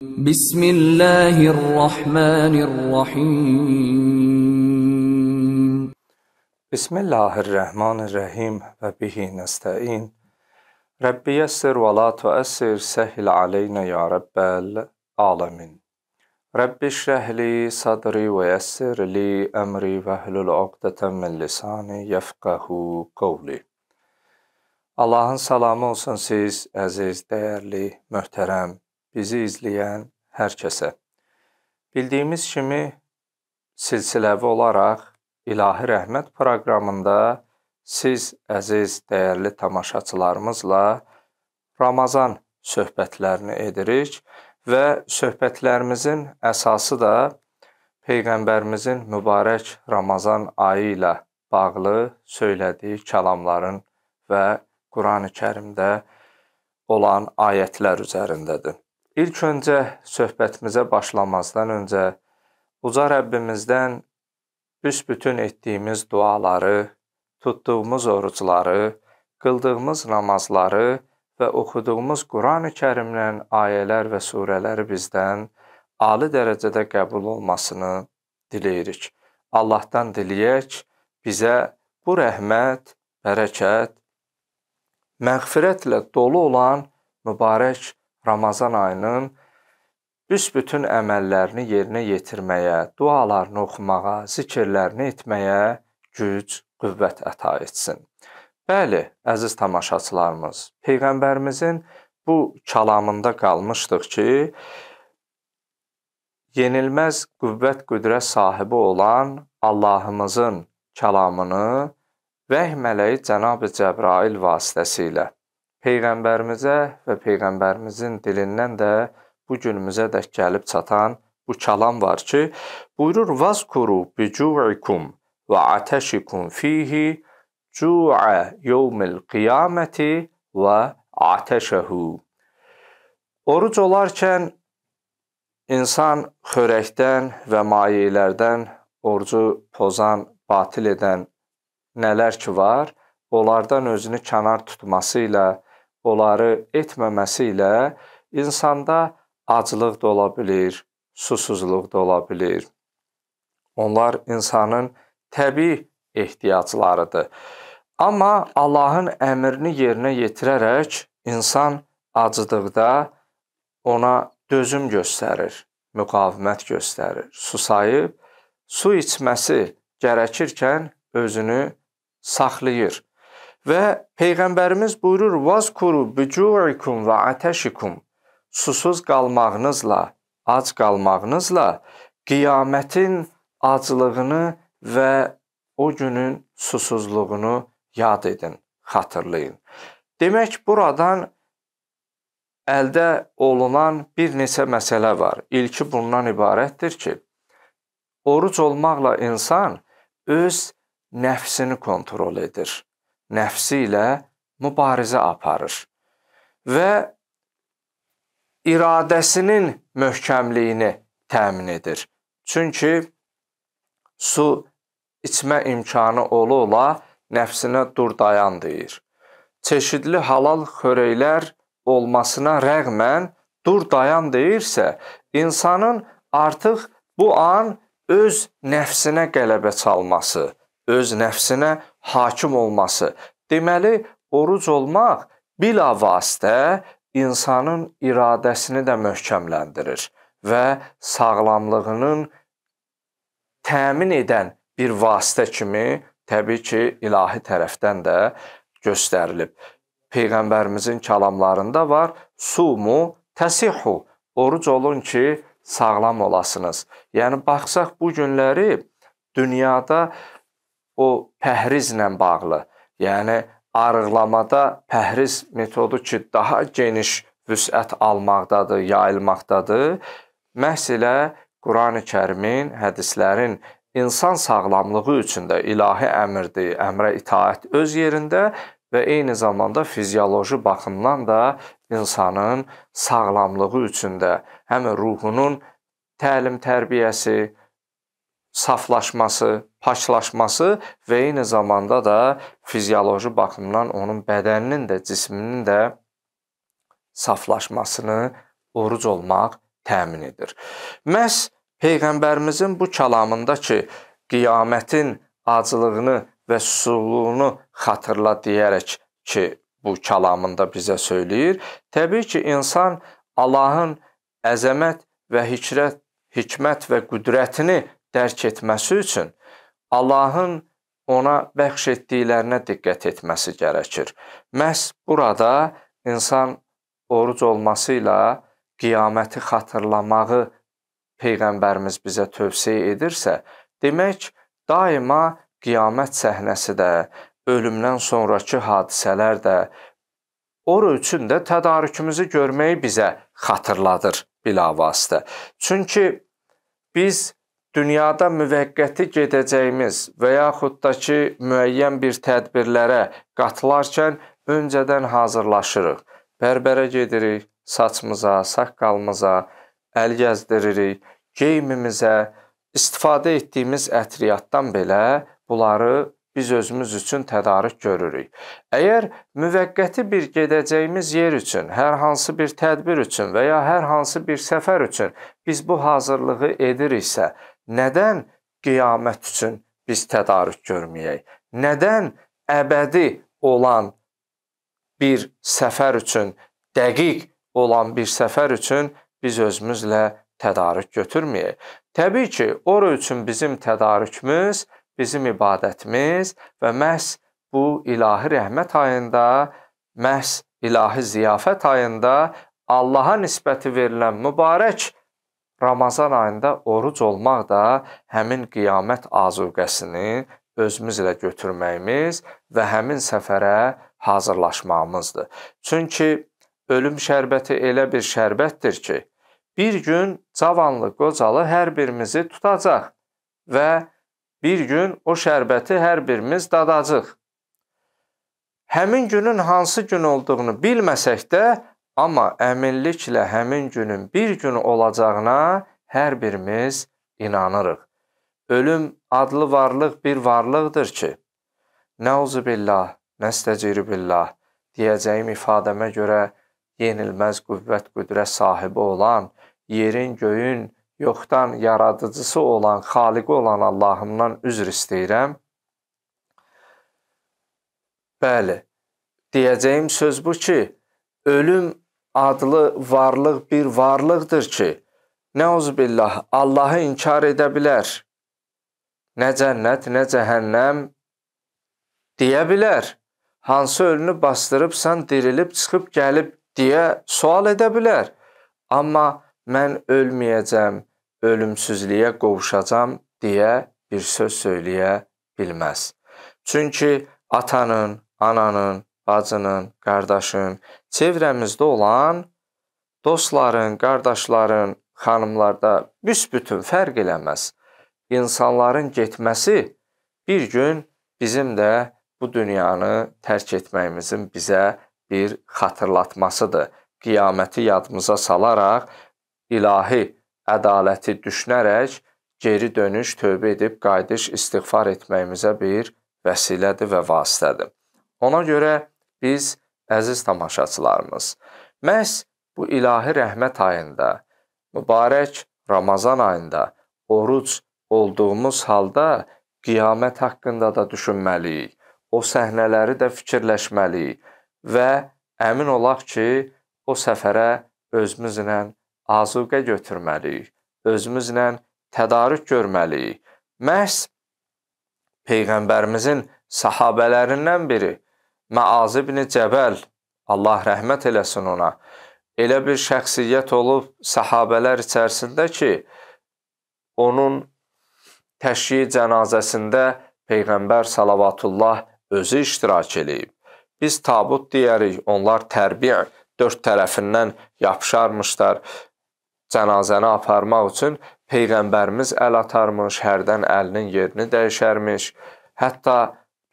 بسم الله الرحمن الرحيم بسم الله الرحمن الرحيم وبه نستعين ربي يسر ولا تؤسر سهل علينا يا رب العالمين رب اشرح لي صدري ويسر لي أمري واحلل عقدة من لساني يفقه قولي Allah'ın salamı olsun siz, əziz, dəyərli, möhtərəm bizi izləyən hər kəsə. Bildiyimiz kimi silsiləvi olaraq İlahi Rəhmət proqramında siz əziz, dəyərli tamaşaçılarımızla Ramazan söhbətlərini edirik və söhbətlərimizin əsası da Peyğəmbərimizin mübarək Ramazan ayı ilə bağlı söylədiyi kəlamların və Qurani-Kərimdə olan ayətlər üzərindədir. İlk öncə söhbətimizə başlamazdan öncə uca Rəbbimizdən büsbütün etdiyimiz duaları, tutduğumuz orucları, qıldığımız namazları və oxuduğumuz Qurani-Kərimlə ayələr və surələri bizdən ali dərəcədə qəbul olmasını diləyirik. Allahdan diləyək bizə bu rəhmət, bərəkət, məğfirətlə dolu olan mübarək Ramazan ayının büsbütün əməllərini yerinə yetirməyə, dualarını oxumağa, zikirlərini etməyə güc, qüvvət əta etsin. Bəli, əziz tamaşaçılarımız, Peyğəmbərimizin bu kəlamında qalmışdıq ki, yenilməz qüvvət qüdrət sahibi olan Allahımızın kəlamını vəhm mələyi Cənab-ı Cəbrail vasitəsilə Peyğəmbərimizə və Peyğəmbərimizin dilindən də bu günümüzə də gəlib çatan bu kəlam var ki, buyurur: "Vazkuru bicu'ikum və atəşikum fihi cu'a yevmil qiyaməti və atəşəhu." Oruc olarkən insan xörəkdən və mayelərdən orucu pozan, batil edən nələr ki var, onlardan özünü kənar tutması ilə onları etməməsi ilə insanda aclıq da ola bilər, susuzluq da ola bilər. Onlar insanın təbii ehtiyaclarıdır. Amma Allahın əmrini yerinə yetirərək insan acıdıqda ona dözüm göstərir, müqavimət göstərir. Susayıb su içməsi gərəkirkən özünü saxlayır. Və Peyğəmbərimiz buyurur: "Vazkuru bucuikum və atəşikum." Susuz qalmağınızla, ac qalmağınızla qiyamətin aclığını və o günün susuzluğunu yad edin, xatırlayın. Demək buradan əldə olunan bir neçə məsələ var. İlki bundan ibarətdir ki, oruc olmaqla insan öz nəfsini kontrol edir nəfsi ilə mübarizə aparır və iradəsinin möhkəmliyini təmin edir. Çünki su içmə imkanı ola-ola nəfsinə dur dayan deyir. Çeşidli halal xörəklər olmasına rəğmən dur dayan deyirsə, insanın artıq bu an öz nəfsinə qələbə çalması, öz nəfsinə hakim olması. Deməli, oruc olmaq bilavasitə insanın iradəsini də möhkəmləndirir və sağlamlığının təmin edən bir vasitə kimi təbii ki, ilahi tərəfdən də göstərilib. Peyğəmbərimizin kəlamlarında var: "Sumu təsihu" Oruc olun ki, sağlam olasınız. Yəni baxsaq bu günləri dünyada o pəhrizlə bağlı, yəni arıqlamada pəhriz metodu ki, daha geniş vüsət almaqdadır, yayılmaqdadır. Məhz elə Qurani-Kərimin, hədislərin insan sağlamlığı üçün də ilahi əmrdir, əmrə itaət öz yerində və eyni zamanda fizioloji baxımdan da insanın sağlamlığı üçün də həm ruhunun təlim-tərbiyəsi, saflaşması, paklaşması və eyni zamanda da fizioloji baxımdan onun bədəninin də, cisminin də saflaşmasını oruc olmaq təmin edir. Məs peyğəmbərimizin bu kəlamında ki, qiyamətin acılığını və susuzluğunu xatırla deyərək ki, bu kəlamında bizə söyləyir. Təbii ki, insan Allahın əzəmət və hikmət, hikmət və qüdrətini dərk etməsi üçün Allahın ona bəxş etdiklərinə diqqət etməsi gərəkir. Məhz burada insan oruc olması ilə qiyaməti xatırlamağı Peyğəmbərimiz bizə tövsiyə edirsə, demək daima qiyamət səhnəsi də, ölümdən sonrakı hadisələr də, oru üçün də tədarükümüzü görməyi bizə xatırladır bilavasitə. Çünki biz dünyada müvəqqəti gedəcəyimiz və yaxud da ki, müəyyən bir tədbirlərə qatılarkən öncədən hazırlaşırıq. Bərbərə gedirik, saçımıza, saqqalımıza, əl gəzdiririk, geyimimizə, istifadə etdiyimiz ətriyyatdan belə bunları biz özümüz üçün tədarük görürük. Əgər müvəqqəti bir gedəcəyimiz yer üçün, hər hansı bir tədbir üçün və ya hər hansı bir səfər üçün biz bu hazırlığı ediriksə, Nədən qiyamət üçün biz tədarük görməyək? Nədən əbədi olan bir səfər üçün, dəqiq olan bir səfər üçün biz özümüzlə tədarük götürməyək? Təbii ki, ora üçün bizim tədarükümüz, bizim ibadətimiz və məhz bu ilahi rəhmət ayında, məhz ilahi ziyafət ayında Allaha nisbəti verilən mübarək Ramazan ayında oruc olmaq da həmin qiyamət azuqəsini özümüzlə götürməyimiz və həmin səfərə hazırlaşmağımızdır. Çünki ölüm şərbəti elə bir şərbətdir ki, bir gün cavanlı, qocalı hər birimizi tutacaq və bir gün o şərbəti hər birimiz dadacaq. Həmin günün hansı gün olduğunu bilməsək də, Amma əminliklə həmin günün bir gün olacağına hər birimiz inanırıq. Ölüm adlı varlıq bir varlıqdır ki, Nəuzu billah, nəstəciri billah deyəcəyim ifadəmə görə yenilməz qüvvət qüdrət sahibi olan, yerin, göyün yoxdan yaradıcısı olan, xaliqi olan Allahımdan üzr istəyirəm. Bəli, deyəcəyim söz bu ki, ölüm adlı varlıq bir varlıqdır ki, Nəuzubillah, Allahı inkar edə bilər. Nə cənnət, nə cəhənnəm deyə bilər. Hansı ölünü bastırıbsan, dirilib, çıxıb, gəlib deyə sual edə bilər. Amma mən ölməyəcəm, ölümsüzlüyə qovuşacam deyə bir söz söyləyə bilməz. Çünki atanın, ananın, bacının, qardaşın, çevrəmizdə olan dostların, qardaşların, xanımlarda büsbütün fərq eləməz. İnsanların getməsi bir gün bizim də bu dünyanı tərk etməyimizin bizə bir xatırlatmasıdır. Qiyaməti yadımıza salaraq ilahi ədaləti düşünərək geri dönüş, tövbə edib qayıdış, istighfar etməyimizə bir vəsilədir və vasitədir. Ona görə biz, əziz tamaşaçılarımız, məhz bu ilahi rəhmət ayında, mübarək Ramazan ayında oruc olduğumuz halda qiyamət haqqında da düşünməliyik, o səhnələri də fikirləşməliyik və əmin olaq ki, o səfərə özümüzlə azuqə götürməliyik, özümüzlə tədarük görməliyik. Məhz Peyğəmbərimizin sahabələrindən biri Məaz ibn Cəbəl, Allah rəhmət eləsin ona, elə bir şəxsiyyət olub səhabələr içərisində ki, onun təşyi cənazəsində Peyğəmbər salavatullah özü iştirak eləyib. Biz tabut deyərik, onlar tərbiyə dörd tərəfindən yapışarmışlar cənazəni aparmaq üçün Peyğəmbərimiz əl atarmış, hərdən əlinin yerini dəyişərmiş. Hətta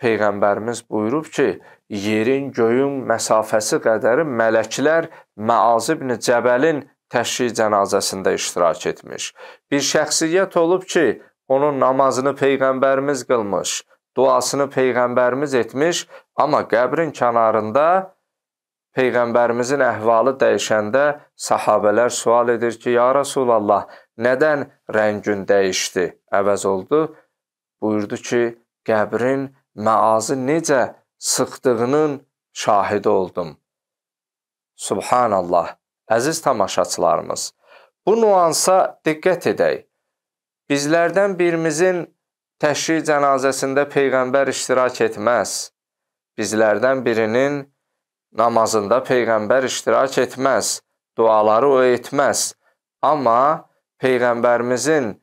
Peyğəmbərimiz buyurub ki, yerin, göyün məsafəsi qədəri mələklər Məaz ibn Cəbəlin təşri cənazəsində iştirak etmiş. Bir şəxsiyyət olub ki, onun namazını Peyğəmbərimiz qılmış, duasını Peyğəmbərimiz etmiş, amma qəbrin kənarında Peyğəmbərimizin əhvalı dəyişəndə sahabələr sual edir ki, ya Rasulallah, nədən rəngün dəyişdi, əvəz oldu? Buyurdu ki, qəbrin məazı necə sıxdığının şahidi oldum. Subhanallah, əziz tamaşaçılarımız, bu nuansa diqqət edək. Bizlərdən birimizin təşri cənazəsində Peyğəmbər iştirak etməz. Bizlərdən birinin namazında Peyğəmbər iştirak etməz, duaları o etməz. Amma Peyğəmbərimizin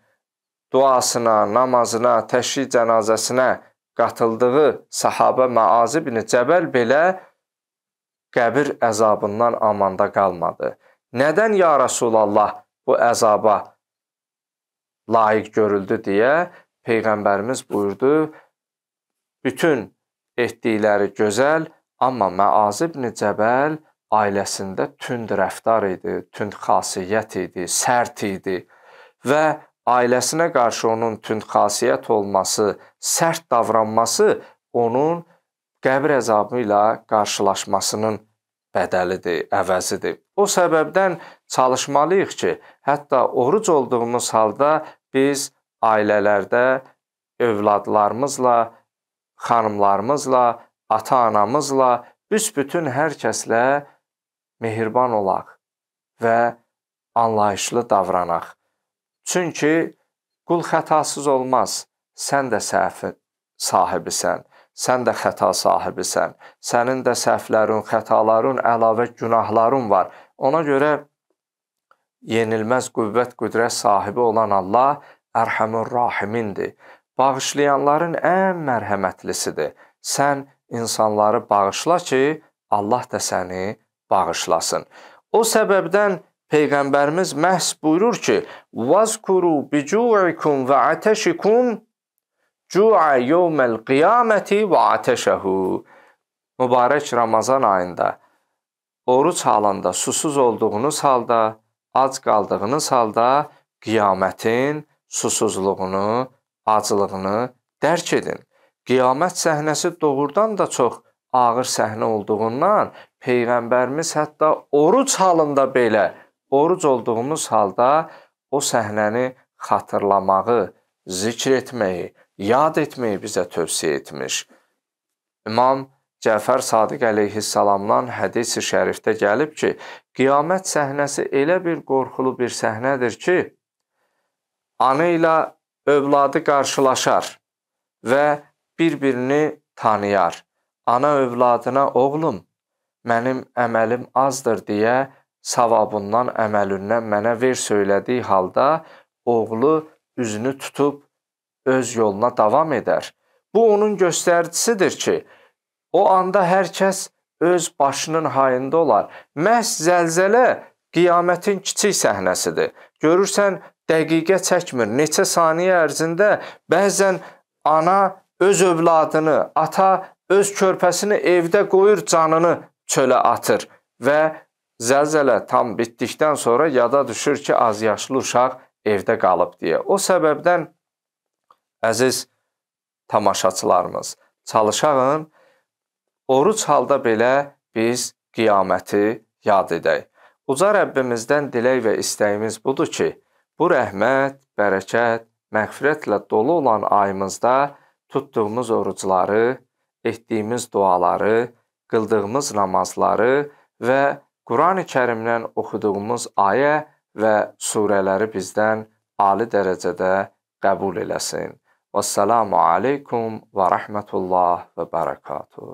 duasına, namazına, təşri cənazəsinə qatıldığı sahabə Maazi ibn Cəbəl belə qəbir əzabından amanda qalmadı. Nədən ya Rasulallah bu əzaba layiq görüldü deyə Peyğəmbərimiz buyurdu, bütün etdikləri gözəl, amma Məaz ibn Cəbəl ailəsində tünd rəftar idi, tünd xasiyyət idi, sərt idi və ailəsinə qarşı onun tünd xasiyyət olması, sərt davranması onun qəbir əzabı ilə qarşılaşmasının bədəlidir, əvəzidir. O səbəbdən çalışmalıyıq ki, hətta oruc olduğumuz halda biz ailələrdə övladlarımızla, xanımlarımızla, ata-anamızla, büsbütün hər kəslə mehriban olaq və anlayışlı davranaq. Çünki qul xətasız olmaz. Sən də səhvin sahibisən. Sən də xəta sahibisən. Sənin də səhvlərin, xətaların, əlavə günahların var. Ona görə yenilməz qüvvət, qüdrət sahibi olan Allah Ərhəmur Rahimindir. Bağışlayanların ən mərhəmətlisidir. Sən insanları bağışla ki, Allah da səni bağışlasın. O səbəbdən Peyğəmbərimiz məhz buyurur ki, "Vazkuru bicu'ikum və atəşikum cu'a yawmal qiyaməti və atəşəhu." Mübarək Ramazan ayında oruç halında susuz olduğunuz halda, ac qaldığınız halda qiyamətin susuzluğunu, aclığını dərk edin. Qiyamət səhnəsi doğrudan da çox ağır səhnə olduğundan Peyğəmbərimiz hətta oruç halında belə oruc olduğumuz halda o səhnəni xatırlamağı, zikr etməyi, yad etməyi bizə tövsiyə etmiş. İmam Cəfər Sadiq əleyhissalamdan hədis-i şərifdə gəlib ki, qiyamət səhnəsi elə bir qorxulu bir səhnədir ki, ana ilə övladı qarşılaşar və bir-birini tanıyar. Ana övladına, oğlum, mənim əməlim azdır deyə savabından, əməlindən mənə ver söylədiyi halda oğlu üzünü tutub öz yoluna davam edər. Bu onun göstəricisidir ki, o anda hər kəs öz başının hayında olar. Məhz zəlzələ qiyamətin kiçik səhnəsidir. Görürsən, dəqiqə çəkmir. Neçə saniyə ərzində bəzən ana öz övladını, ata öz körpəsini evdə qoyur, canını çölə atır və zəlzələ tam bitdikdən sonra yada düşür ki, az yaşlı uşaq evdə qalıb deyə. O səbəbdən əziz tamaşaçılarımız, çalışağın oruc halda belə biz qiyaməti yad edək. Uca Rəbbimizdən dilək və istəyimiz budur ki, bu rəhmət, bərəkət, məğfirətlə dolu olan ayımızda tutduğumuz orucları, etdiyimiz duaları, qıldığımız namazları və Qurani Kərimdən oxuduğumuz ayə və surələri bizdən ali dərəcədə qəbul eləsin. Vəssalamu aleykum və rəhmətullah və bərəkatuhu.